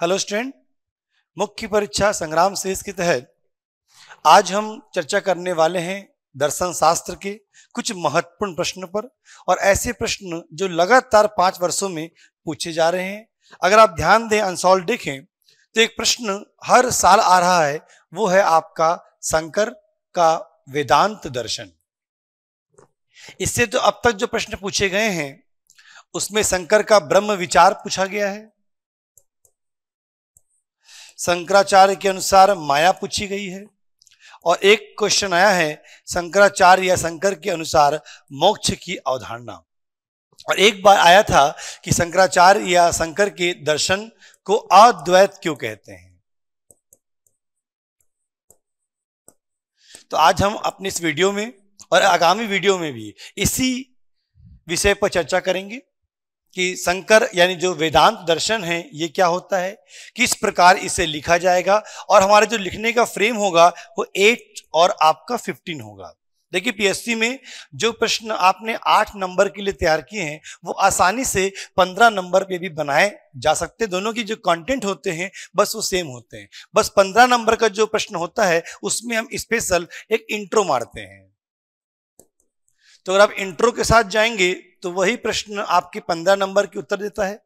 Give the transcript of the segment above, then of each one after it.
Hello student मुख्य परीक्षा संग्राम शेष के तहत आज हम चर्चा करने वाले हैं दर्शन शास्त्र के कुछ महत्वपूर्ण प्रश्न पर और ऐसे प्रश्न जो लगातार पांच वर्षों में पूछे जा रहे हैं अगर आप ध्यान दें अनसॉल्व देखें तो एक प्रश्न हर साल आ रहा है वो है आपका शंकर का वेदांत दर्शन इससे तो अब तक जो प्रश्न पूछे गए हैं उसमें शंकर का ब्रह्म विचार पूछा गया है शंकराचार्य के अनुसार माया पूछी गई है और एक क्वेश्चन आया है शंकराचार्य या शंकर के अनुसार मोक्ष की अवधारणा और एक बार आया था कि शंकराचार्य या शंकर के दर्शन को अद्वैत क्यों कहते हैं तो आज हम अपने इस वीडियो में और आगामी वीडियो में भी इसी विषय पर चर्चा करेंगे कि शंकर यानी जो वेदांत दर्शन है ये क्या होता है किस प्रकार इसे लिखा जाएगा और हमारे जो लिखने का फ्रेम होगा वो एट और आपका फिफ्टीन होगा देखिए पीएससी में जो प्रश्न आपने आठ नंबर के लिए तैयार किए हैं वो आसानी से पंद्रह नंबर पे भी बनाए जा सकते हैं दोनों की जो कंटेंट होते हैं बस वो सेम होते हैं बस पंद्रह नंबर का जो प्रश्न होता है उसमें हम स्पेशल एक इंट्रो मारते हैं तो अगर आप इंट्रो के साथ जाएंगे तो वही प्रश्न आपके पंद्रह नंबर के उत्तर देता है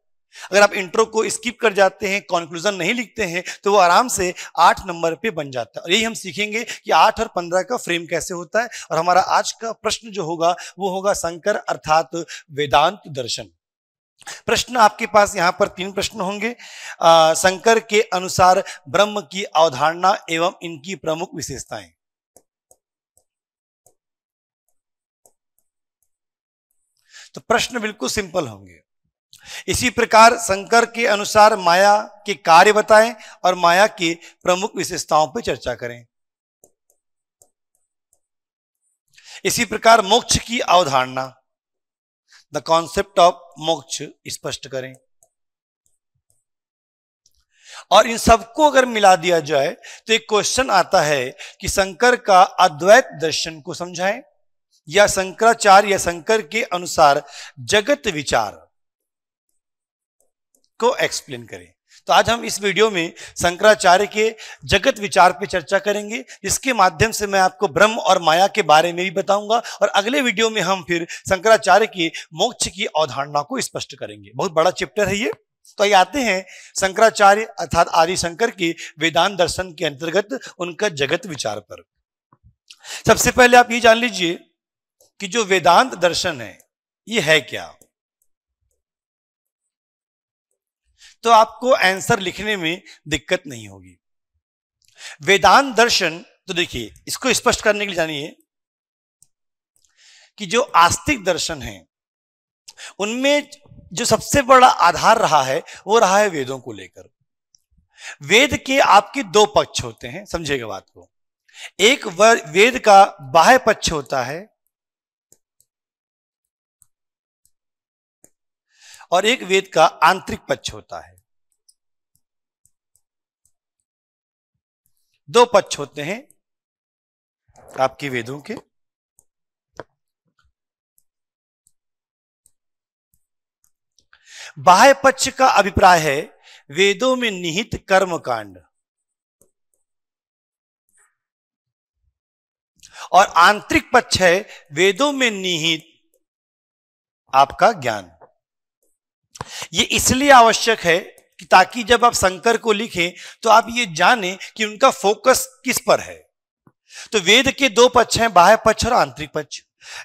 अगर आप इंट्रो को स्किप कर जाते हैं कॉन्क्लूजन नहीं लिखते हैं तो वो आराम से आठ नंबर पे बन जाता है और यही हम सीखेंगे कि आठ और पंद्रह का फ्रेम कैसे होता है और हमारा आज का प्रश्न जो होगा वो होगा शंकर अर्थात वेदांत दर्शन प्रश्न आपके पास यहाँ पर तीन प्रश्न होंगे शंकर के अनुसार ब्रह्म की अवधारणा एवं इनकी प्रमुख विशेषताएं तो प्रश्न बिल्कुल सिंपल होंगे इसी प्रकार शंकर के अनुसार माया के कार्य बताएं और माया की प्रमुख विशेषताओं पर चर्चा करें इसी प्रकार मोक्ष की अवधारणा द कॉन्सेप्ट ऑफ मोक्ष स्पष्ट करें और इन सबको अगर मिला दिया जाए तो एक क्वेश्चन आता है कि शंकर का अद्वैत दर्शन को समझाएं या शंकराचार्य या शंकर के अनुसार जगत विचार को एक्सप्लेन करें तो आज हम इस वीडियो में शंकराचार्य के जगत विचार पर चर्चा करेंगे इसके माध्यम से मैं आपको ब्रह्म और माया के बारे में भी बताऊंगा और अगले वीडियो में हम फिर शंकराचार्य के मोक्ष की अवधारणा को स्पष्ट करेंगे बहुत बड़ा चैप्टर है ये तो ये आते हैं शंकराचार्य अर्थात आदि शंकर के वेदांत दर्शन के अंतर्गत उनका जगत विचार पर सबसे पहले आप ये जान लीजिए कि जो वेदांत दर्शन है ये है क्या तो आपको आंसर लिखने में दिक्कत नहीं होगी वेदांत दर्शन तो देखिए इसको स्पष्ट करने के लिए जानिए कि जो आस्तिक दर्शन है उनमें जो सबसे बड़ा आधार रहा है वो रहा है वेदों को लेकर वेद के आपके दो पक्ष होते हैं समझेगा बात को एक वेद का बाह्य पक्ष होता है और एक वेद का आंतरिक पक्ष होता है दो पक्ष होते हैं आपके वेदों के बाह्य पक्ष का अभिप्राय है वेदों में निहित कर्म कांड और आंतरिक पक्ष है वेदों में निहित आपका ज्ञान ये इसलिए आवश्यक है कि ताकि जब आप शंकर को लिखें तो आप ये जाने कि उनका फोकस किस पर है तो वेद के दो पक्ष हैं बाह्य पक्ष और आंतरिक पक्ष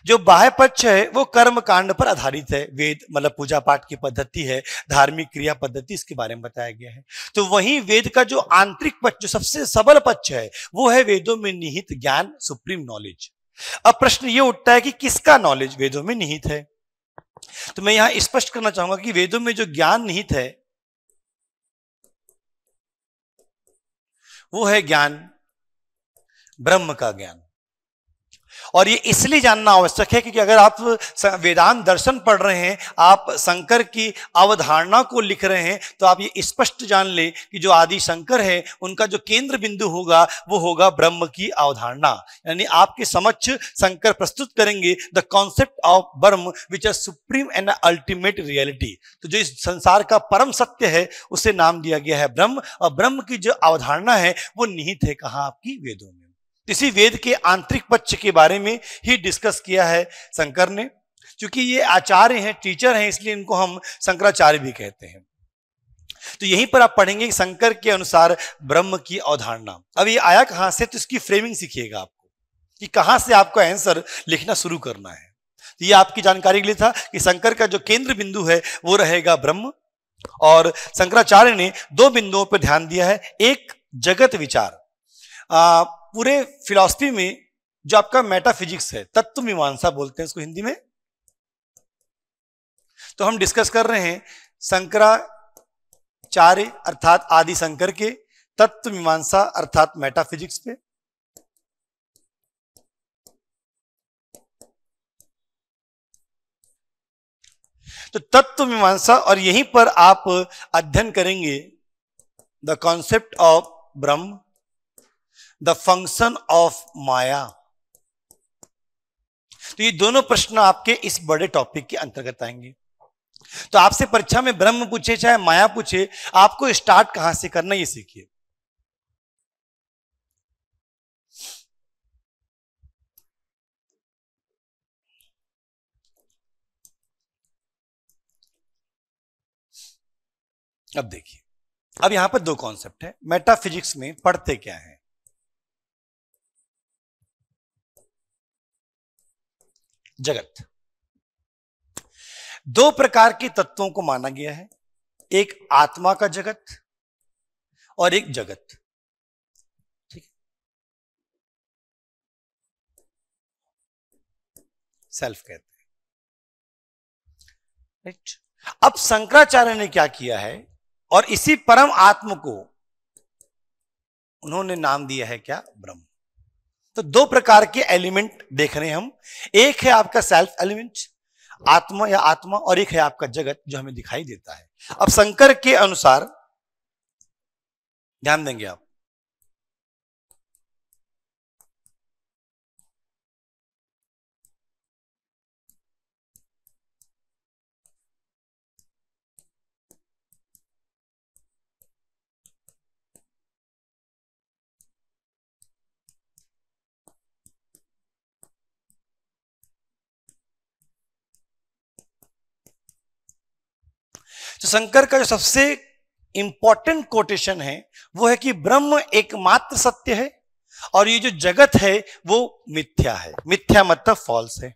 जो बाह्य पक्ष है वो कर्म कांड पर आधारित है वेद मतलब पूजा पाठ की पद्धति है धार्मिक क्रिया पद्धति इसके बारे में बताया गया है तो वहीं वेद का जो आंतरिक पक्ष जो सबसे सबल पक्ष है वो है वेदों में निहित ज्ञान सुप्रीम नॉलेज अब प्रश्न ये उठता है कि किसका नॉलेज वेदों में निहित है तो मैं यहां स्पष्ट करना चाहूंगा कि वेदों में जो ज्ञान निहित है वो है ज्ञान ब्रह्म का ज्ञान और ये इसलिए जानना आवश्यक है क्योंकि अगर आप वेदांत दर्शन पढ़ रहे हैं आप शंकर की अवधारणा को लिख रहे हैं तो आप ये स्पष्ट जान लें कि जो आदि शंकर है उनका जो केंद्र बिंदु होगा वो होगा ब्रह्म की अवधारणा यानी आपके समक्ष शंकर प्रस्तुत करेंगे the concept of Brahman which are supreme and ultimate reality तो जो इस संसार का परम सत्य है उसे नाम दिया गया है ब्रह्म और ब्रह्म की जो अवधारणा है वो निहित है कहा आपकी वेदों में इसी वेद के आंतरिक पक्ष के बारे में ही डिस्कस किया है शंकर ने क्योंकि ये आचार्य हैं टीचर हैं इसलिए इनको हम शंकराचार्य भी कहते हैं तो यहीं पर आप पढ़ेंगे शंकर के अनुसार ब्रह्म की अवधारणा अब ये आया कहां से तो इसकी फ्रेमिंग सीखिएगा आपको कि कहां से आपको आंसर लिखना शुरू करना है तो ये आपकी जानकारी के लिए था कि शंकर का जो केंद्र बिंदु है वो रहेगा ब्रह्म और शंकराचार्य ने दो बिंदुओं पर ध्यान दिया है एक जगत विचार पूरे फिलॉसफी में जो आपका मेटाफिजिक्स है तत्व मीमांसा बोलते हैं इसको हिंदी में तो हम डिस्कस कर रहे हैं शंकराचार्य अर्थात आदि शंकर के तत्व मीमांसा अर्थात मेटाफिजिक्स पे तो तत्व मीमांसा और यहीं पर आप अध्ययन करेंगे the concept of Brahman the function of Maya तो ये दोनों प्रश्न आपके इस बड़े टॉपिक के अंतर्गत आएंगे तो आपसे परीक्षा में ब्रह्म पूछे चाहे माया पूछे आपको स्टार्ट कहां से करना ये सीखिए अब देखिए अब यहां पर दो कॉन्सेप्ट है मेटाफिजिक्स में पढ़ते क्या है जगत दो प्रकार के तत्वों को माना गया है एक आत्मा का जगत और एक जगत ठीक सेल्फ कहते हैं राइट अब शंकराचार्य ने क्या किया है और इसी परम आत्म को उन्होंने नाम दिया है क्या ब्रह्म तो दो प्रकार के एलिमेंट देख रहे हैं हम एक है आपका सेल्फ एलिमेंट आत्मा या आत्मा और एक है आपका जगत जो हमें दिखाई देता है अब शंकर के अनुसार ध्यान देंगे आप तो शंकर का जो सबसे इंपॉर्टेंट कोटेशन है वो है कि ब्रह्म एकमात्र सत्य है और ये जो जगत है वो मिथ्या है मिथ्या मतलब फॉल्स है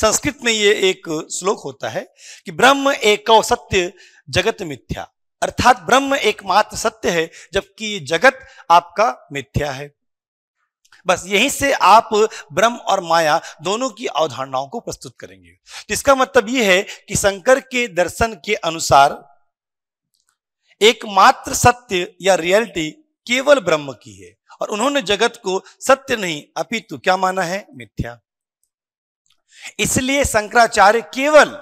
संस्कृत में ये एक श्लोक होता है कि ब्रह्म एक सत्य जगत मिथ्या अर्थात ब्रह्म एकमात्र सत्य है जबकि जगत आपका मिथ्या है बस यहीं से आप ब्रह्म और माया दोनों की अवधारणाओं को प्रस्तुत करेंगे तो इसका मतलब यह है कि शंकर के दर्शन के अनुसार एकमात्र सत्य या रियलिटी केवल ब्रह्म की है और उन्होंने जगत को सत्य नहीं अपितु क्या माना है मिथ्या इसलिए शंकराचार्य केवल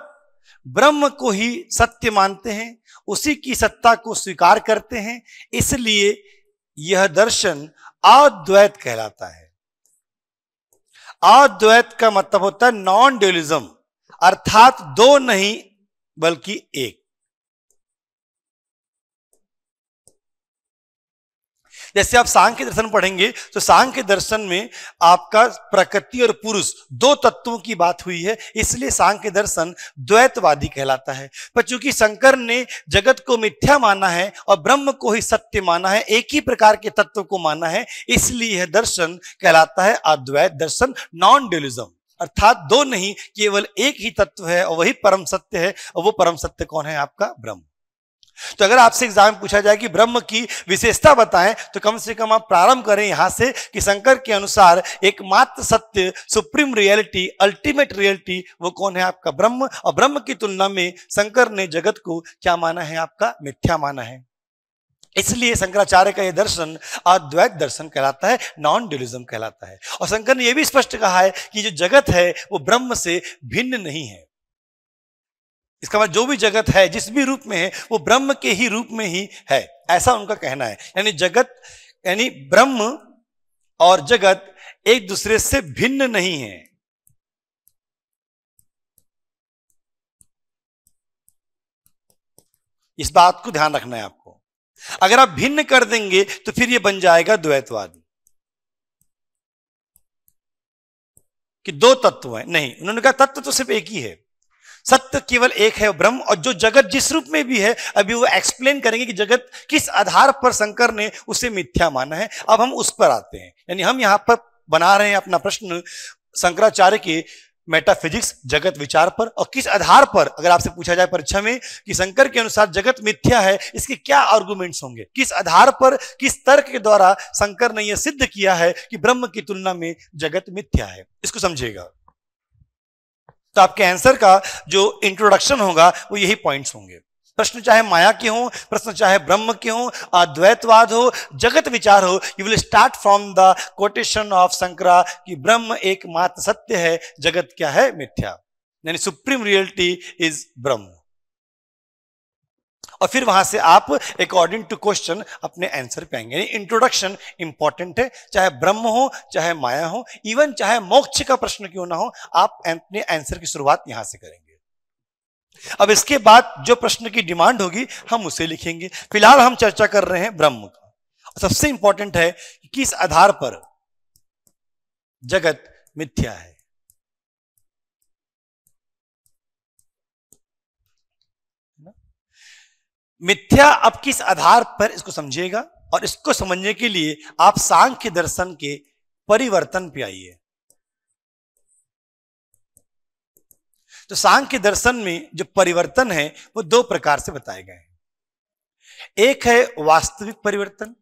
ब्रह्म को ही सत्य मानते हैं उसी की सत्ता को स्वीकार करते हैं इसलिए यह दर्शन अद्वैत कहलाता है अद्वैत का मतलब होता है नॉन ड्यूलिज्म अर्थात दो नहीं बल्कि एक जैसे आप सांख के दर्शन पढ़ेंगे तो सांख के दर्शन में आपका प्रकृति और पुरुष दो तत्वों की बात हुई है इसलिए सांख के दर्शन द्वैतवादी कहलाता है पर चूंकि शंकर ने जगत को मिथ्या माना है और ब्रह्म को ही सत्य माना है एक ही प्रकार के तत्व को माना है इसलिए यह दर्शन कहलाता है अद्वैत दर्शन नॉन ड्यूलिज्म अर्थात दो नहीं केवल एक ही तत्व है और वही परम सत्य है और वो परम सत्य कौन है आपका ब्रह्म तो अगर आपसे एग्जाम पूछा जाए कि ब्रह्म की विशेषता बताएं तो कम से कम आप प्रारंभ करें यहां से कि शंकर के अनुसार एकमात्र सत्य सुप्रीम रियलिटी अल्टीमेट रियलिटी वो कौन है आपका ब्रह्म और ब्रह्म की तुलना में शंकर ने जगत को क्या माना है आपका मिथ्या माना है इसलिए शंकराचार्य का यह दर्शन अद्वैत दर्शन कहलाता है नॉन ड्यूलिज्म कहलाता है और शंकर ने यह भी स्पष्ट कहा है कि जो जगत है वो ब्रह्म से भिन्न नहीं है इसका मतलब जो भी जगत है जिस भी रूप में है वो ब्रह्म के ही रूप में ही है ऐसा उनका कहना है यानी जगत यानी ब्रह्म और जगत एक दूसरे से भिन्न नहीं है इस बात को ध्यान रखना है आपको अगर आप भिन्न कर देंगे तो फिर यह बन जाएगा द्वैतवादी कि दो तत्व हैं नहीं उन्होंने कहा तत्व तो सिर्फ एक ही है सत्य केवल एक है ब्रह्म और जो जगत जिस रूप में भी है अभी वो एक्सप्लेन करेंगे कि जगत किस आधार पर शंकर ने उसे मिथ्या माना है अब हम उस पर आते हैं यानी हम यहाँ पर बना रहे हैं अपना प्रश्न शंकराचार्य के मेटाफिजिक्स जगत विचार पर और किस आधार पर अगर आपसे पूछा जाए परीक्षा में कि शंकर के अनुसार जगत मिथ्या है इसके क्या आर्गुमेंट्स होंगे किस आधार पर किस तर्क के द्वारा शंकर ने यह सिद्ध किया है कि ब्रह्म की तुलना में जगत मिथ्या है इसको समझिएगा तो आपके आंसर का जो इंट्रोडक्शन होगा वो यही पॉइंट्स होंगे प्रश्न चाहे माया के हो प्रश्न चाहे ब्रह्म के हो अद्वैतवाद हो जगत विचार हो you will start from the quotation of Shankara कि ब्रह्म एकमात्र सत्य है जगत क्या है मिथ्या यानी सुप्रीम रियलिटी इज ब्रह्म और फिर वहां से आप अकॉर्डिंग टू क्वेश्चन अपने आंसर पे आएंगे इंट्रोडक्शन इंपॉर्टेंट है चाहे ब्रह्म हो चाहे माया हो इवन चाहे मोक्ष का प्रश्न क्यों ना हो आप अपने आंसर की शुरुआत यहां से करेंगे अब इसके बाद जो प्रश्न की डिमांड होगी हम उसे लिखेंगे फिलहाल हम चर्चा कर रहे हैं ब्रह्म का सबसे इंपॉर्टेंट है कि किस आधार पर जगत मिथ्या है मिथ्या अब किस आधार पर इसको समझेगा और इसको समझने के लिए आप सांख्य दर्शन के परिवर्तन पे आइए तो सांख्य दर्शन में जो परिवर्तन है वो दो प्रकार से बताए गए हैं एक है वास्तविक परिवर्तन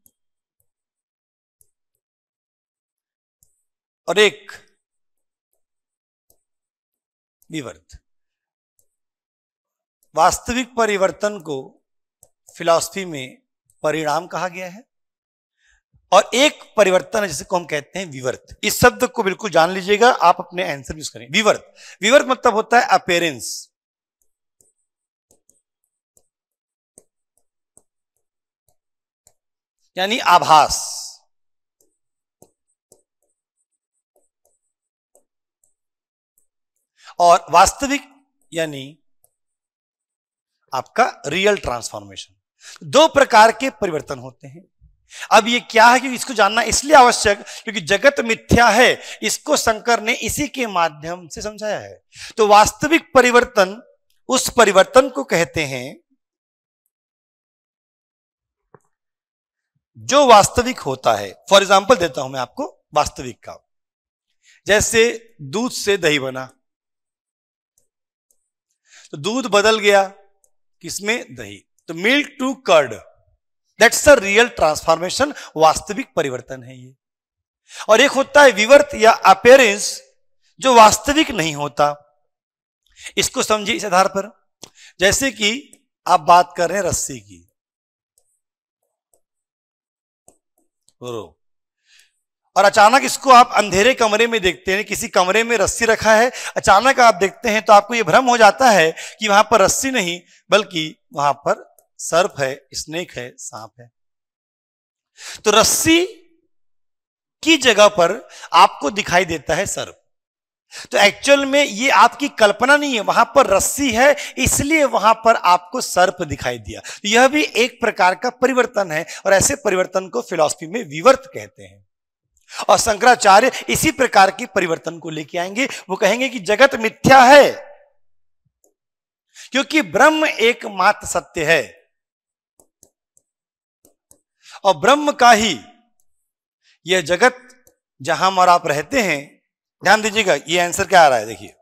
और एक विवर्त वास्तविक परिवर्तन को फिलॉसफी में परिणाम कहा गया है और एक परिवर्तन है जिसको हम कहते हैं विवर्त इस शब्द को बिल्कुल जान लीजिएगा आप अपने आंसर यूज करें विवर्त विवर्त मतलब होता है अपेरेंस यानी आभास और वास्तविक यानी आपका रियल ट्रांसफॉर्मेशन दो प्रकार के परिवर्तन होते हैं अब ये क्या है कि इसको जानना इसलिए आवश्यक क्योंकि जगत मिथ्या है इसको शंकर ने इसी के माध्यम से समझाया है तो वास्तविक परिवर्तन उस परिवर्तन को कहते हैं जो वास्तविक होता है फॉर एग्जाम्पल देता हूं मैं आपको वास्तविक का जैसे दूध से दही बना तो दूध बदल गया किसमें दही तो milk to curd that's a real transformation वास्तविक परिवर्तन है ये और एक होता है विवर्त या अपेरेंस जो वास्तविक नहीं होता इसको समझिए इस आधार पर जैसे कि आप बात कर रहे हैं रस्सी की और अचानक इसको आप अंधेरे कमरे में देखते हैं किसी कमरे में रस्सी रखा है अचानक आप देखते हैं तो आपको यह भ्रम हो जाता है कि वहां पर रस्सी नहीं बल्कि वहां पर सर्प है स्नेक है सांप है तो रस्सी की जगह पर आपको दिखाई देता है सर्प तो एक्चुअल में ये आपकी कल्पना नहीं है वहां पर रस्सी है इसलिए वहां पर आपको सर्प दिखाई दिया तो यह भी एक प्रकार का परिवर्तन है और ऐसे परिवर्तन को फिलॉसफी में विवर्त कहते हैं और शंकराचार्य इसी प्रकार के परिवर्तन को लेके आएंगे वो कहेंगे कि जगत मिथ्या है क्योंकि ब्रह्म एकमात्र सत्य है और ब्रह्म का ही यह जगत जहां और आप रहते हैं ध्यान दीजिएगा ये आंसर क्या आ रहा है देखिए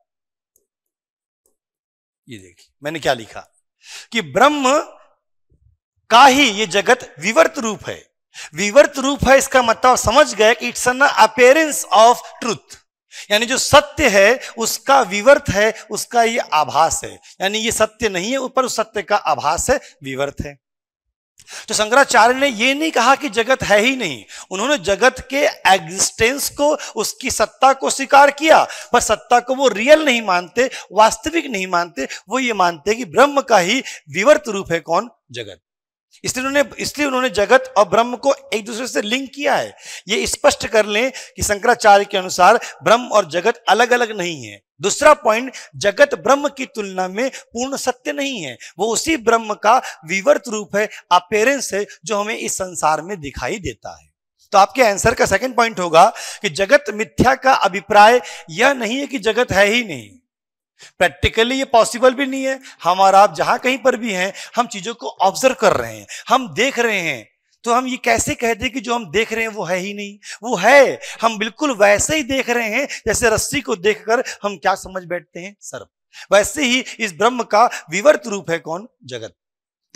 ये देखिए मैंने क्या लिखा कि ब्रह्म का ही ये जगत विवर्त रूप है विवर्त रूप है इसका मतलब समझ गए कि it's an appearance of truth यानी जो सत्य है उसका विवर्त है उसका ये आभास है यानी ये सत्य नहीं है ऊपर उस सत्य का आभास है विवर्त है तो शंकराचार्य ने यह नहीं कहा कि जगत है ही नहीं उन्होंने जगत के एग्जिस्टेंस को उसकी सत्ता को स्वीकार किया पर सत्ता को वो रियल नहीं मानते वास्तविक नहीं मानते वो ये मानते कि ब्रह्म का ही विवर्त रूप है कौन जगत इसलिए उन्होंने इसलिए उन्होंने जगत और ब्रह्म को एक दूसरे से लिंक किया है ये स्पष्ट कर लें कि शंकराचार्य के अनुसार ब्रह्म और जगत अलग अलग नहीं है दूसरा पॉइंट जगत ब्रह्म की तुलना में पूर्ण सत्य नहीं है वो उसी ब्रह्म का विवर्त रूप है अपेरेंस है जो हमें इस संसार में दिखाई देता है तो आपके आंसर का सेकेंड पॉइंट होगा कि जगत मिथ्या का अभिप्राय यह नहीं है कि जगत है ही नहीं प्रैक्टिकली ये पॉसिबल भी नहीं है हम और आप जहां कहीं पर भी हैं हम चीजों को ऑब्जर्व कर रहे हैं हम देख रहे हैं तो हम ये कैसे कहते हैं कि जो हम देख रहे हैं वो है ही नहीं वो है हम बिल्कुल वैसे ही देख रहे हैं जैसे रस्सी को देखकर हम क्या समझ बैठते हैं सर्प वैसे ही इस ब्रह्म का विवर्त रूप है कौन जगत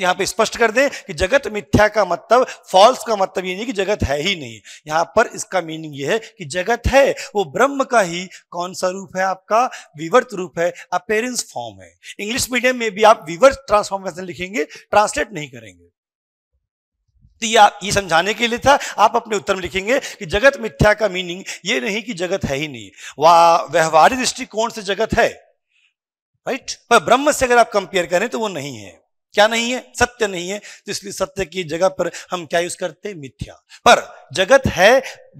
यहां पे स्पष्ट कर दें कि जगत मिथ्या का मतलब फॉल्स का मतलब ये नहीं कि जगत है ही नहीं यहां पर इसका मीनिंग ये है कि जगत है वो ब्रह्म का ही कौन सा रूप है आपका विवर्त रूप है अपेरेंस फॉर्म है इंग्लिश मीडियम में भी आप विवर्त ट्रांसफॉर्मेशन लिखेंगे ट्रांसलेट नहीं करेंगे तो ये आप ये समझाने के लिए था आप अपने उत्तर में लिखेंगे कि जगत मिथ्या का मीनिंग ये नहीं कि जगत है ही नहीं वह व्यवहारिक दृष्टिकोण से जगत है राइट right? पर ब्रह्म से अगर आप कंपेयर करें तो वो नहीं है क्या नहीं है सत्य नहीं है तो इसलिए सत्य की जगह पर हम क्या यूज करते हैं मिथ्या पर जगत है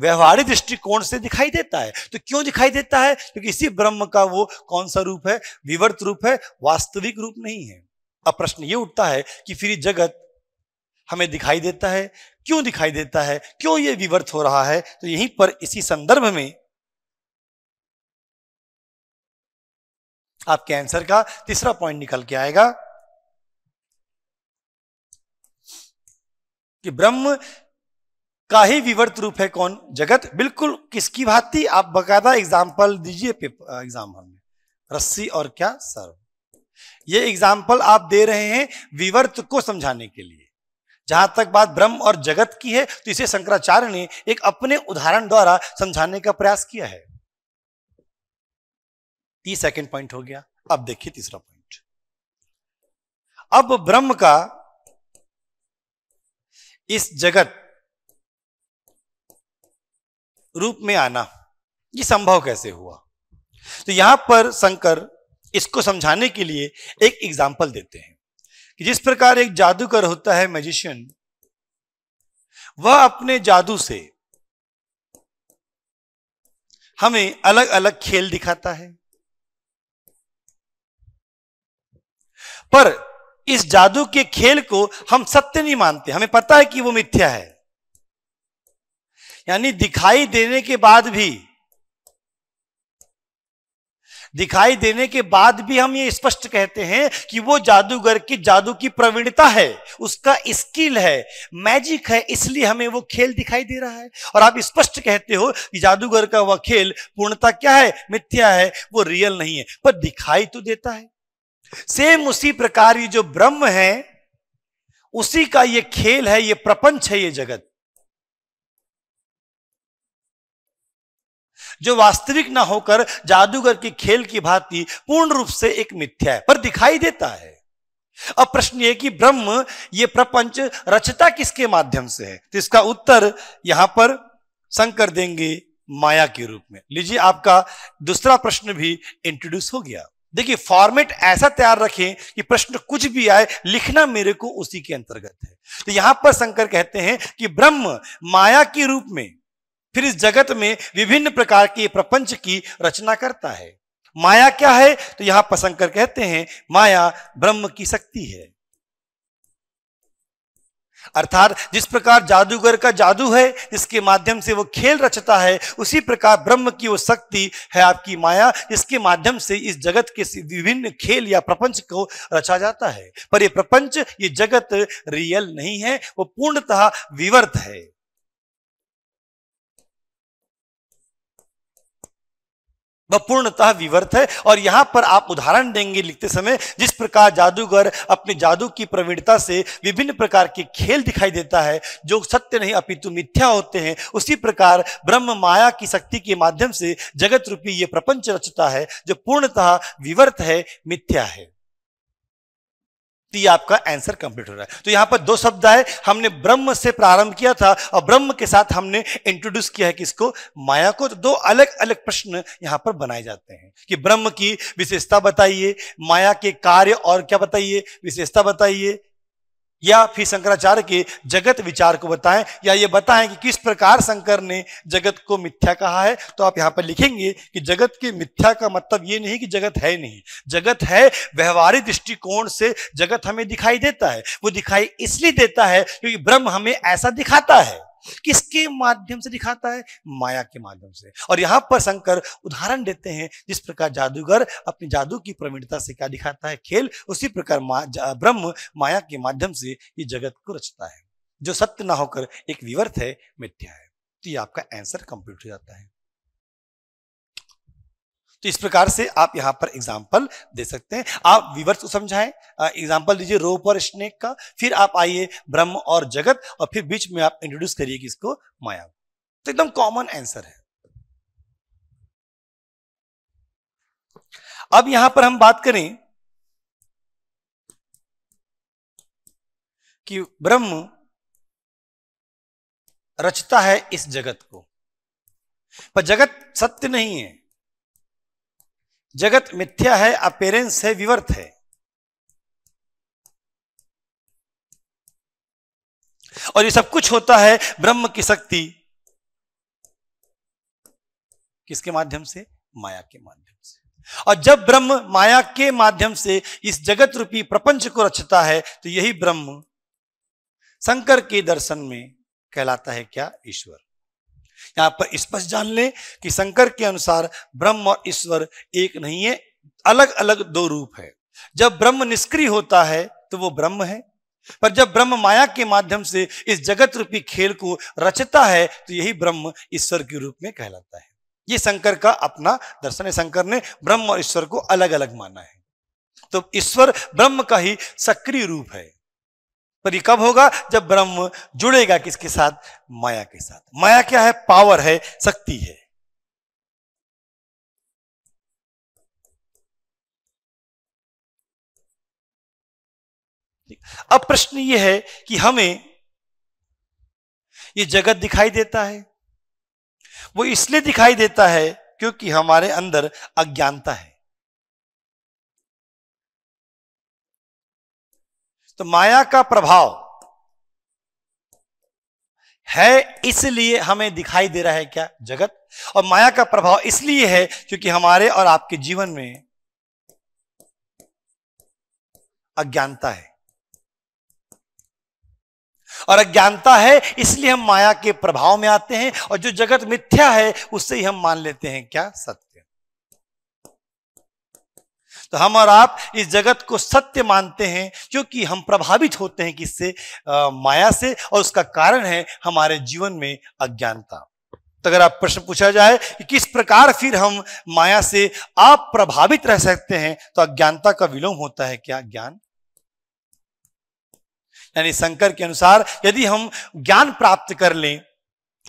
व्यवहारिक दृष्टिकोण से दिखाई देता है तो क्यों दिखाई देता है क्योंकि इसी ब्रह्म का वो कौन सा रूप है विवर्त रूप है वास्तविक रूप नहीं है अब प्रश्न ये उठता है कि फिर जगत हमें दिखाई देता है क्यों दिखाई देता है क्यों ये विवर्त हो रहा है तो यहीं पर इसी संदर्भ में आपके आंसर का तीसरा पॉइंट निकल के आएगा कि ब्रह्म का ही विवर्त रूप है कौन जगत बिल्कुल किसकी भांति आप बकायदा एग्जाम्पल दीजिए एग्जाम्पल uh, में रस्सी और क्या सर्व ये एग्जाम्पल आप दे रहे हैं विवर्त को समझाने के लिए जहां तक बात ब्रह्म और जगत की है तो इसे शंकराचार्य ने एक अपने उदाहरण द्वारा समझाने का प्रयास किया है तीस सेकेंड पॉइंट हो गया अब देखिए तीसरा पॉइंट अब ब्रह्म का इस जगत रूप में आना ये संभव कैसे हुआ तो यहां पर शंकर इसको समझाने के लिए एक एग्जाम्पल देते हैं कि जिस प्रकार एक जादूगर होता है मैजिशियन वह अपने जादू से हमें अलग अलग खेल दिखाता है पर इस जादू के खेल को हम सत्य नहीं मानते हमें पता है कि वो मिथ्या है यानी दिखाई देने के बाद भी दिखाई देने के बाद भी हम ये स्पष्ट कहते हैं कि वो जादूगर की जादू की प्रवीणता है उसका स्किल है मैजिक है इसलिए हमें वो खेल दिखाई दे रहा है और आप स्पष्ट कहते हो कि जादूगर का वह खेल पूर्णता क्या है मिथ्या है वो रियल नहीं है पर दिखाई तो देता है सेम उसी प्रकार ये जो ब्रह्म है उसी का ये खेल है ये प्रपंच है ये जगत जो वास्तविक ना होकर जादूगर के खेल की भांति पूर्ण रूप से एक मिथ्या है पर दिखाई देता है अब प्रश्न यह कि ब्रह्म ये प्रपंच रचता किसके माध्यम से है तो इसका उत्तर यहां पर शंकर देंगे माया के रूप में लीजिए आपका दूसरा प्रश्न भी इंट्रोड्यूस हो गया देखिए फॉर्मेट ऐसा तैयार रखें कि प्रश्न कुछ भी आए लिखना मेरे को उसी के अंतर्गत है तो यहां पर शंकर कहते हैं कि ब्रह्म माया के रूप में फिर इस जगत में विभिन्न प्रकार के प्रपंच की रचना करता है माया क्या है तो यहां पर शंकर कहते हैं माया ब्रह्म की शक्ति है अर्थात जिस प्रकार जादूगर का जादू है जिसके माध्यम से वो खेल रचता है उसी प्रकार ब्रह्म की वो शक्ति है आपकी माया जिसके माध्यम से इस जगत के विभिन्न खेल या प्रपंच को रचा जाता है पर ये प्रपंच ये जगत रियल नहीं है वो पूर्णतः विवर्त है वह पूर्णतः विवर्त है और यहां पर आप उदाहरण देंगे लिखते समय जिस प्रकार जादूगर अपने जादू की प्रवीणता से विभिन्न प्रकार के खेल दिखाई देता है जो सत्य नहीं अपितु मिथ्या होते हैं उसी प्रकार ब्रह्म माया की शक्ति के माध्यम से जगत रूपी ये प्रपंच रचता है जो पूर्णतः विवर्त है मिथ्या है ये आपका आंसर कंप्लीट हो रहा है तो यहां पर दो शब्द आए हमने ब्रह्म से प्रारंभ किया था और ब्रह्म के साथ हमने इंट्रोड्यूस किया है किसको माया को तो दो अलग अलग प्रश्न यहां पर बनाए जाते हैं कि ब्रह्म की विशेषता बताइए माया के कार्य और क्या बताइए विशेषता बताइए या फिर शंकराचार्य के जगत विचार को बताएं या ये बताएं कि किस प्रकार शंकर ने जगत को मिथ्या कहा है तो आप यहाँ पर लिखेंगे कि जगत की मिथ्या का मतलब ये नहीं कि जगत है नहीं जगत है व्यवहारिक दृष्टिकोण से जगत हमें दिखाई देता है वो दिखाई इसलिए देता है क्योंकि ब्रह्म हमें ऐसा दिखाता है किसके माध्यम से दिखाता है माया के माध्यम से और यहां पर शंकर उदाहरण देते हैं जिस प्रकार जादूगर अपने जादू की प्रवीणता से क्या दिखाता है खेल उसी प्रकार मा, ब्रह्म माया के माध्यम से ये जगत को रचता है जो सत्य ना होकर एक विवर्त है मिथ्या है तो ये आपका आंसर कंप्लीट हो जाता है तो इस प्रकार से आप यहां पर एग्जाम्पल दे सकते हैं आप विवर्स को समझाएं एग्जाम्पल दीजिए रोप और स्नेक का फिर आप आइए ब्रह्म और जगत और फिर बीच में आप इंट्रोड्यूस करिए कि इसको माया तो एकदम कॉमन आंसर है अब यहां पर हम बात करें कि ब्रह्म रचता है इस जगत को पर जगत सत्य नहीं है जगत मिथ्या है अपेरेंस है विवर्त है और ये सब कुछ होता है ब्रह्म की शक्ति किसके माध्यम से माया के माध्यम से और जब ब्रह्म माया के माध्यम से इस जगत रूपी प्रपंच को रचता है तो यही ब्रह्म शंकर के दर्शन में कहलाता है क्या ईश्वर यहां पर स्पष्ट जान लें कि शंकर के अनुसार ब्रह्म और ईश्वर एक नहीं है अलग अलग दो रूप है जब ब्रह्म निष्क्रिय होता है तो वो ब्रह्म है पर जब ब्रह्म माया के माध्यम से इस जगत रूपी खेल को रचता है तो यही ब्रह्म ईश्वर के रूप में कहलाता है ये शंकर का अपना दर्शन है शंकर ने ब्रह्म और ईश्वर को अलग अलग माना है तो ईश्वर ब्रह्म का ही सक्रिय रूप है पर ये कब होगा जब ब्रह्म जुड़ेगा किसके साथ माया के साथ माया क्या है पावर है शक्ति है अब प्रश्न यह है कि हमें ये जगत दिखाई देता है वो इसलिए दिखाई देता है क्योंकि हमारे अंदर अज्ञानता है तो माया का प्रभाव है इसलिए हमें दिखाई दे रहा है क्या जगत और माया का प्रभाव इसलिए है क्योंकि हमारे और आपके जीवन में अज्ञानता है और अज्ञानता है इसलिए हम माया के प्रभाव में आते हैं और जो जगत मिथ्या है उससे ही हम मान लेते हैं क्या सत्य तो हम और आप इस जगत को सत्य मानते हैं क्योंकि हम प्रभावित होते हैं किससे माया से और उसका कारण है हमारे जीवन में अज्ञानता तो अगर आप प्रश्न पूछा जाए कि किस प्रकार फिर हम माया से आप प्रभावित रह सकते हैं तो अज्ञानता का विलोम होता है क्या ज्ञान यानी शंकर के अनुसार यदि हम ज्ञान प्राप्त कर लें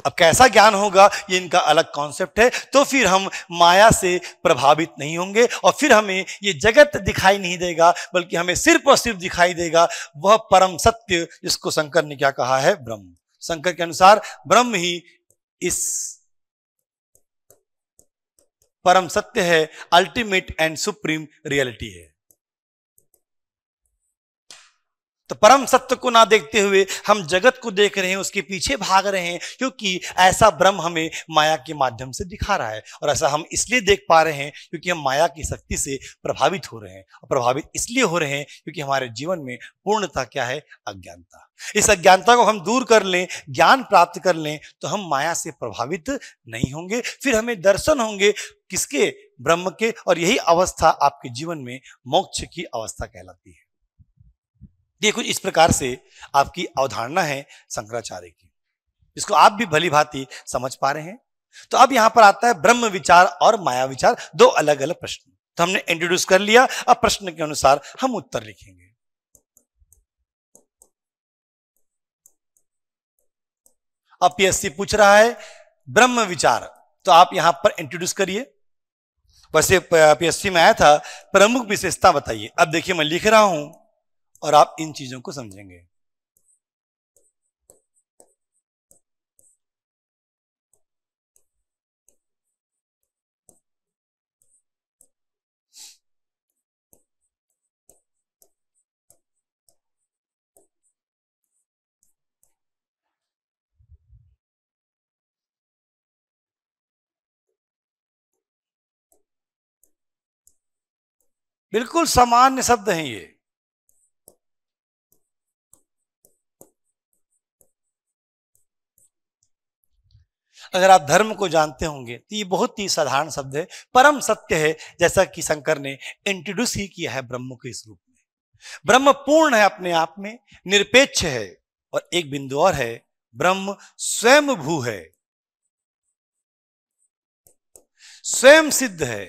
अब कैसा ज्ञान होगा ये इनका अलग कॉन्सेप्ट है तो फिर हम माया से प्रभावित नहीं होंगे और फिर हमें ये जगत दिखाई नहीं देगा बल्कि हमें सिर्फ और सिर्फ दिखाई देगा वह परम सत्य जिसको शंकर ने क्या कहा है ब्रह्म शंकर के अनुसार ब्रह्म ही इस परम सत्य है अल्टीमेट एंड सुप्रीम रियलिटी है तो परम सत्य को ना देखते हुए हम जगत को देख रहे हैं उसके पीछे भाग रहे हैं क्योंकि ऐसा ब्रह्म हमें माया के माध्यम से दिखा रहा है और ऐसा हम इसलिए देख पा रहे हैं क्योंकि हम माया की शक्ति से प्रभावित हो रहे हैं और प्रभावित इसलिए हो रहे हैं क्योंकि हमारे जीवन में पूर्णता क्या है अज्ञानता इस अज्ञानता को हम दूर कर लें ज्ञान प्राप्त कर लें तो हम माया से प्रभावित नहीं होंगे फिर हमें दर्शन होंगे किसके ब्रह्म के और यही अवस्था आपके जीवन में मोक्ष की अवस्था कहलाती है ये कुछ इस प्रकार से आपकी अवधारणा है शंकराचार्य की इसको आप भी भली भांति समझ पा रहे हैं तो अब यहां पर आता है ब्रह्म विचार और माया विचार दो अलग अलग प्रश्न तो हमने इंट्रोड्यूस कर लिया अब प्रश्न के अनुसार हम उत्तर लिखेंगे अब पीएससी पूछ रहा है ब्रह्म विचार तो आप यहां पर इंट्रोड्यूस करिए वैसे पीएससी में आया था प्रमुख विशेषता बताइए अब देखिए मैं लिख रहा हूं और आप इन चीजों को समझेंगे बिल्कुल सामान्य शब्द हैं ये अगर आप धर्म को जानते होंगे तो ये बहुत ही साधारण शब्द है परम सत्य है जैसा कि शंकर ने इंट्रोड्यूस ही किया है ब्रह्म के इस रूप में ब्रह्म पूर्ण है अपने आप में निरपेक्ष है और एक बिंदु और है ब्रह्म स्वयं भू है स्वयं सिद्ध है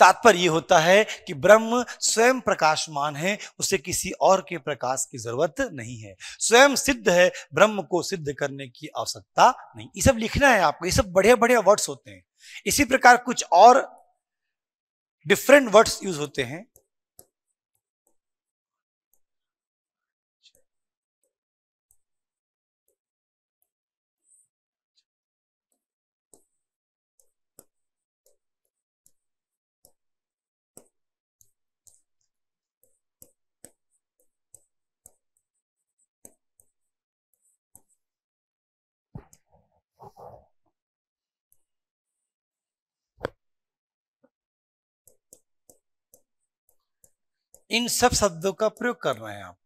तात्पर्य होता है कि ब्रह्म स्वयं प्रकाशमान है उसे किसी और के प्रकाश की जरूरत नहीं है स्वयं सिद्ध है ब्रह्म को सिद्ध करने की आवश्यकता नहीं ये सब लिखना है आपको ये सब बढ़िया बढ़िया वर्ड्स होते हैं इसी प्रकार कुछ और डिफरेंट वर्ड्स यूज होते हैं इन सब शब्दों का प्रयोग कर रहे हैं आप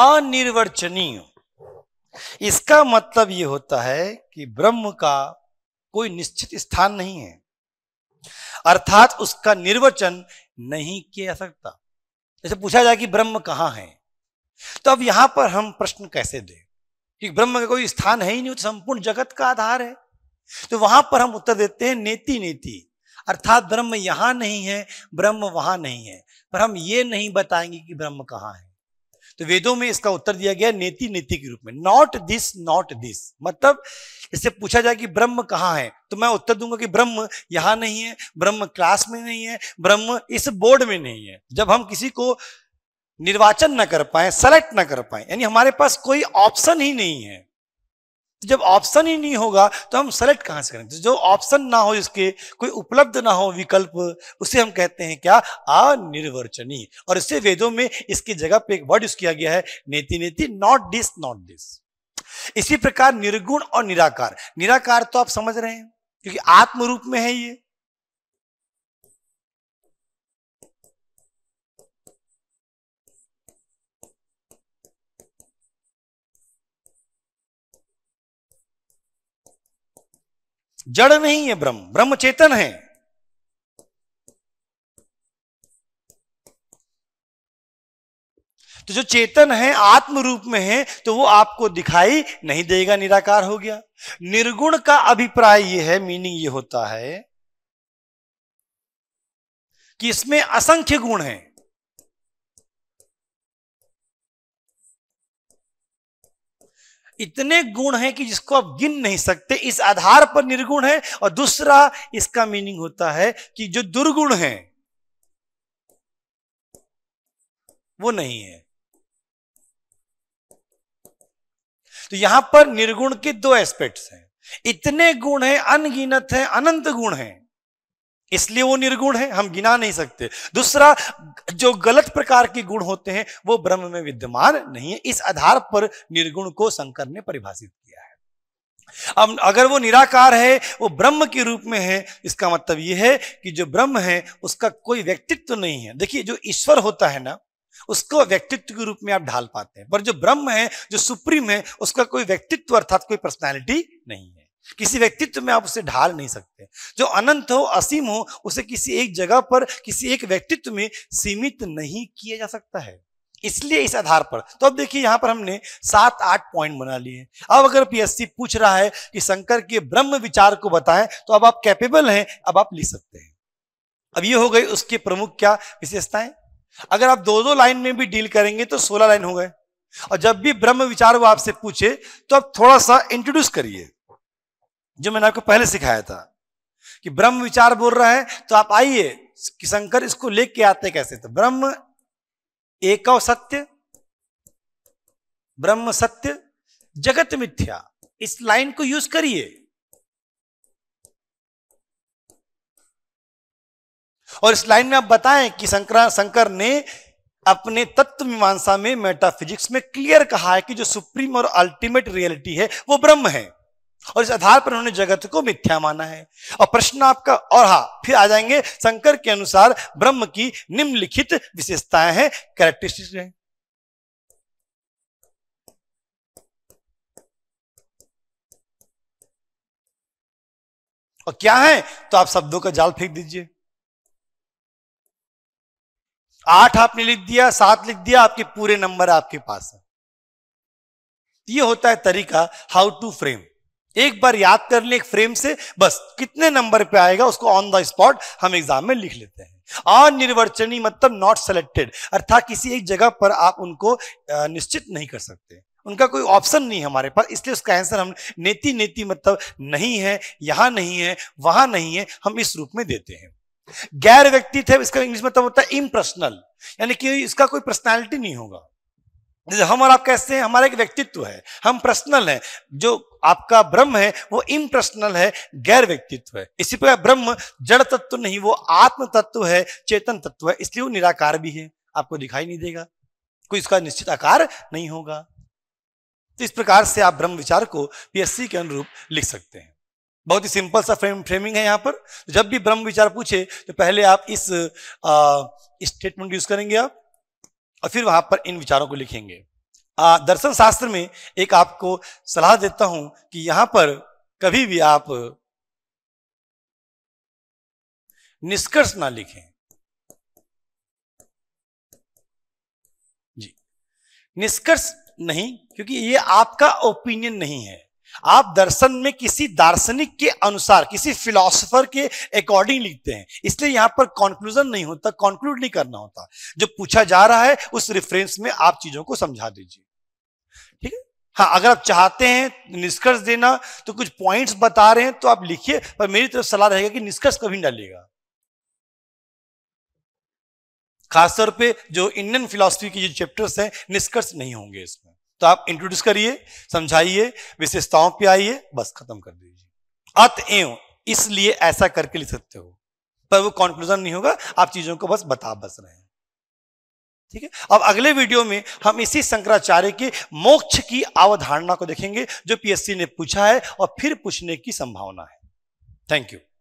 अनिर्वचनीय इसका मतलब यह होता है कि ब्रह्म का कोई निश्चित स्थान नहीं है अर्थात उसका निर्वचन नहीं किया जा सकता जैसे पूछा जाए कि ब्रह्म कहाँ है तो अब यहां पर हम प्रश्न कैसे दें कि ब्रह्म का कोई स्थान है ही नहीं तो संपूर्ण जगत का आधार है तो वहां पर हम उत्तर देते हैं नेति नेति अर्थात ब्रह्म यहां नहीं है ब्रह्म वहां नहीं है पर हम ये नहीं बताएंगे कि ब्रह्म कहाँ है तो वेदों में इसका उत्तर दिया गया नेति नेति के रूप में नॉट दिस नॉट दिस मतलब इससे पूछा जाए कि ब्रह्म कहाँ है तो मैं उत्तर दूंगा कि ब्रह्म यहाँ नहीं है ब्रह्म क्लास में नहीं है ब्रह्म इस बोर्ड में नहीं है जब हम किसी को निर्वाचन न कर पाए सेलेक्ट न कर पाए यानी हमारे पास कोई ऑप्शन ही नहीं है तो जब ऑप्शन ही नहीं होगा तो हम सेलेक्ट कहाँ से करेंगे तो जो ऑप्शन ना हो इसके कोई उपलब्ध ना हो विकल्प उसे हम कहते हैं क्या अनिर्वचनीय और इससे वेदों में इसकी जगह पे एक वर्ड यूज किया गया है नेति नेति नॉट दिस नॉट दिस इसी प्रकार निर्गुण और निराकार निराकार तो आप समझ रहे हैं क्योंकि आत्म रूप में है ये जड़ नहीं है ब्रह्म ब्रह्म चेतन है तो जो चेतन है आत्म रूप में है तो वो आपको दिखाई नहीं देगा निराकार हो गया निर्गुण का अभिप्राय ये है मीनिंग ये होता है कि इसमें असंख्य गुण हैं इतने गुण हैं कि जिसको आप गिन नहीं सकते इस आधार पर निर्गुण है और दूसरा इसका मीनिंग होता है कि जो दुर्गुण है वो नहीं है तो यहां पर निर्गुण के दो एस्पेक्ट्स हैं इतने गुण हैं अनगिनत हैं अनंत गुण हैं इसलिए वो निर्गुण है हम गिना नहीं सकते दूसरा जो गलत प्रकार के गुण होते हैं वो ब्रह्म में विद्यमान नहीं है इस आधार पर निर्गुण को शंकर ने परिभाषित किया है अब अगर वो निराकार है वो ब्रह्म के रूप में है इसका मतलब यह है कि जो ब्रह्म है उसका कोई व्यक्तित्व नहीं है देखिए जो ईश्वर होता है ना उसको व्यक्तित्व के रूप में आप ढाल पाते हैं पर जो ब्रह्म है जो सुप्रीम है उसका कोई व्यक्तित्व अर्थात कोई पर्सनैलिटी नहीं है किसी व्यक्तित्व में आप उसे ढाल नहीं सकते जो अनंत हो असीम हो उसे किसी एक जगह पर किसी एक व्यक्तित्व में सीमित नहीं किया जा सकता है इसलिए इस आधार पर तो अब देखिए यहां पर हमने सात आठ पॉइंट बना लिए अब अगर पीएससी पूछ रहा है कि शंकर के ब्रह्म विचार को बताएं तो अब आप कैपेबल हैं अब आप लिख सकते हैं अब ये हो गई उसके प्रमुख क्या विशेषताएं अगर आप दो दो लाइन में भी डील करेंगे तो सोलह लाइन हो गए और जब भी ब्रह्म विचार वो आपसे पूछे तो आप थोड़ा सा इंट्रोड्यूस करिए जो मैंने आपको पहले सिखाया था कि ब्रह्म विचार बोल रहा है तो आप आइए कि शंकर इसको लेके आते कैसे तो ब्रह्म एक सत्य ब्रह्म सत्य जगत मिथ्या इस लाइन को यूज करिए और इस लाइन में आप बताएं कि शंकर शंकर ने अपने तत्व मीमांसा में मेटाफिजिक्स में क्लियर कहा है कि जो सुप्रीम और अल्टीमेट रियलिटी है वो ब्रह्म है और इस आधार पर उन्होंने जगत को मिथ्या माना है और प्रश्न आपका और हा फिर आ जाएंगे शंकर के अनुसार ब्रह्म की निम्नलिखित विशेषताएं हैं कैरेक्टरिस्टिक्स हैं और क्या है तो आप शब्दों का जाल फेंक दीजिए आठ आपने लिख दिया सात लिख दिया आपके पूरे नंबर आपके पास है ये होता है तरीका हाउ टू फ्रेम एक बार याद कर ले एक फ्रेम से बस कितने नंबर पे आएगा उसको ऑन द स्पॉट हम एग्जाम में लिख लेते हैं अनिर्वचनी मतलब नॉट सेलेक्टेड अर्थात किसी एक जगह पर आप उनको निश्चित नहीं कर सकते उनका कोई ऑप्शन नहीं हमारे पास इसलिए उसका आंसर हम नेति नेति मतलब नहीं है यहां नहीं है वहां नहीं है हम इस रूप में देते हैं गैर व्यक्तित्व इसका इंग्लिश मतलब होता है इम्पर्सनल यानी कि इसका कोई पर्सनैलिटी नहीं होगा जैसे हम और आप कैसे हैं हमारा एक व्यक्तित्व है हम पर्सनल हैं जो आपका ब्रह्म है वो इम्पर्सनल है गैर व्यक्तित्व है इसी प्रकार ब्रह्म जड़ तत्व नहीं वो आत्म तत्व है चेतन तत्व है इसलिए वो निराकार भी है आपको दिखाई नहीं देगा कोई इसका निश्चित आकार नहीं होगा तो इस प्रकार से आप ब्रह्म विचार को पीएससी के अनुरूप लिख सकते हैं बहुत ही सिंपल सा फ्रेम फ्रेमिंग है यहाँ पर जब भी ब्रह्म विचार पूछे तो पहले आप इस स्टेटमेंट यूज करेंगे आप और फिर वहां पर इन विचारों को लिखेंगे दर्शन शास्त्र में एक आपको सलाह देता हूं कि यहां पर कभी भी आप निष्कर्ष ना लिखें जी निष्कर्ष नहीं क्योंकि ये आपका ओपिनियन नहीं है आप दर्शन में किसी दार्शनिक के अनुसार किसी फिलोसफर के अकॉर्डिंग लिखते हैं इसलिए यहां पर कॉन्क्लूजन नहीं होता कॉन्क्लूड नहीं करना होता जो पूछा जा रहा है उस रेफरेंस में आप चीजों को समझा दीजिए ठीक है हाँ अगर आप चाहते हैं निष्कर्ष देना तो कुछ पॉइंट्स बता रहे हैं तो आप लिखिए पर मेरी तरफ सलाह रहेगा कि निष्कर्ष कभी डालिएगा खासतौर पे जो इंडियन फिलोसफी के जो चैप्टर्स हैं निष्कर्ष नहीं होंगे इसमें तो आप इंट्रोड्यूस करिए समझाइए विशेषताओं पे आइए बस खत्म कर दीजिए अतएव इसलिए ऐसा करके लिख सकते हो पर वो कंक्लूजन नहीं होगा आप चीजों को बस बता बस रहे हैं ठीक है अब अगले वीडियो में हम इसी शंकराचार्य के मोक्ष की अवधारणा को देखेंगे जो पीएससी ने पूछा है और फिर पूछने की संभावना है थैंक यू